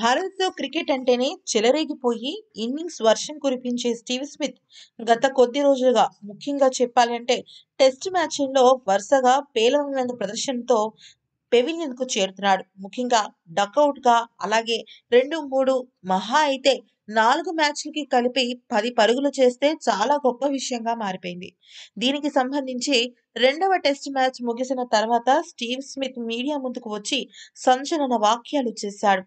భారత్లో క్రికెట్ అంటేనే చెలరేగిపోయి ఇన్నింగ్స్ వర్షం కురిపించే స్టీవ్ స్మిత్ గత కొద్ది రోజులుగా ముఖ్యంగా చెప్పాలంటే టెస్ట్ మ్యాచ్ల్లో వరుసగా పేలవమైన ప్రదర్శనతో కు చేరుతున్నాడు ముఖ్యంగా గా అలాగే రెండు మూడు మహా అయితే నాలుగు మ్యాచ్లకి కలిపి పది పరుగులు చేస్తే చాలా గొప్ప విషయంగా మారిపోయింది దీనికి సంబంధించి రెండవ టెస్ట్ మ్యాచ్ ముగిసిన తర్వాత స్టీవ్ స్మిత్ మీడియా ముందుకు వచ్చి సంచలన వాక్యాలు చేశాడు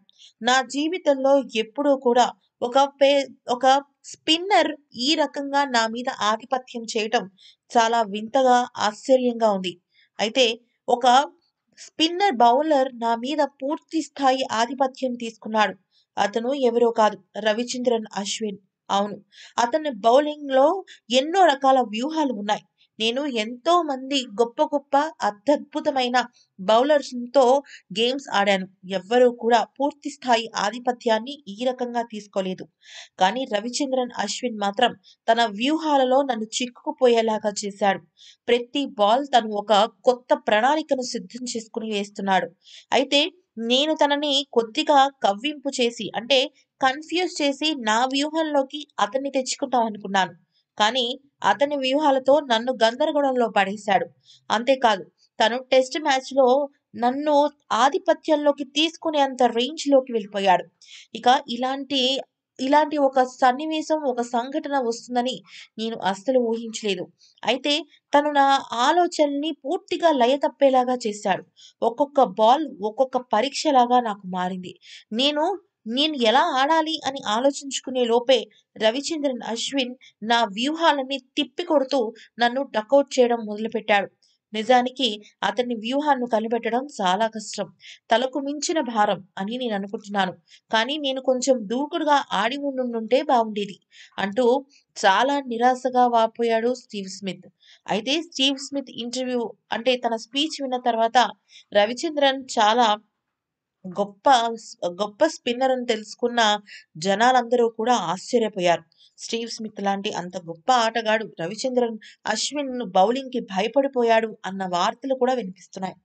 నా జీవితంలో ఎప్పుడూ కూడా ఒక పే ఒక స్పిన్నర్ ఈ రకంగా నా మీద ఆధిపత్యం చేయటం చాలా వింతగా ఆశ్చర్యంగా ఉంది అయితే ఒక స్పిన్నర్ బౌలర్ నా మీద పూర్తి స్థాయి ఆధిపత్యం తీసుకున్నాడు అతను ఎవరో కాదు రవిచంద్రన్ అశ్విన్ అవును అతని బౌలింగ్లో ఎన్నో రకాల వ్యూహాలు ఉన్నాయి నేను ఎంతో మంది గొప్ప గొప్ప అత్యద్భుతమైన బౌలర్స్తో గేమ్స్ ఆడాను ఎవ్వరూ కూడా పూర్తి స్థాయి ఆధిపత్యాన్ని ఈ రకంగా తీసుకోలేదు కానీ రవిచంద్రన్ అశ్విన్ మాత్రం తన వ్యూహాలలో నన్ను చిక్కుకుపోయేలాగా చేశాడు ప్రతి బాల్ తను ఒక కొత్త ప్రణాళికను సిద్ధం చేసుకుని వేస్తున్నాడు అయితే నేను తనని కొద్దిగా కవ్వింపు చేసి అంటే కన్ఫ్యూజ్ చేసి నా వ్యూహంలోకి అతన్ని తెచ్చుకుంటాం అనుకున్నాను కానీ అతని వ్యూహాలతో నన్ను గందరగోళంలో పడేశాడు అంతేకాదు తను టెస్ట్ మ్యాచ్లో నన్ను ఆధిపత్యంలోకి తీసుకునే రేంజ్ రేంజ్లోకి వెళ్ళిపోయాడు ఇక ఇలాంటి ఇలాంటి ఒక సన్నివేశం ఒక సంఘటన వస్తుందని నేను అస్సలు ఊహించలేదు అయితే తను నా ఆలోచనని పూర్తిగా లయ తప్పేలాగా చేశాడు ఒక్కొక్క బాల్ ఒక్కొక్క పరీక్షలాగా నాకు మారింది నేను నేను ఎలా ఆడాలి అని ఆలోచించుకునే లోపే రవిచంద్రన్ అశ్విన్ నా వ్యూహాలని తిప్పి కొడుతూ నన్ను డకౌట్ చేయడం మొదలుపెట్టాడు నిజానికి అతని వ్యూహాన్ని కనిపెట్టడం చాలా కష్టం తలకు మించిన భారం అని నేను అనుకుంటున్నాను కానీ నేను కొంచెం దూకుడుగా ఆడి ఉండుంటే బాగుండేది అంటూ చాలా నిరాశగా వాపోయాడు స్టీవ్ స్మిత్ అయితే స్టీవ్ స్మిత్ ఇంటర్వ్యూ అంటే తన స్పీచ్ విన్న తర్వాత రవిచంద్రన్ చాలా గొప్ప గొప్ప స్పిన్నర్ అని తెలుసుకున్న జనాలందరూ కూడా ఆశ్చర్యపోయారు. స్టీవ్ స్మిత్ లాంటి అంత గొప్ప ఆటగాడు రవిచంద్రన్, అశ్విన్ బౌలింగ్ కి భయపడిపోయాడు అన్న వార్తలు కూడా వినిపిస్తున్నాయి.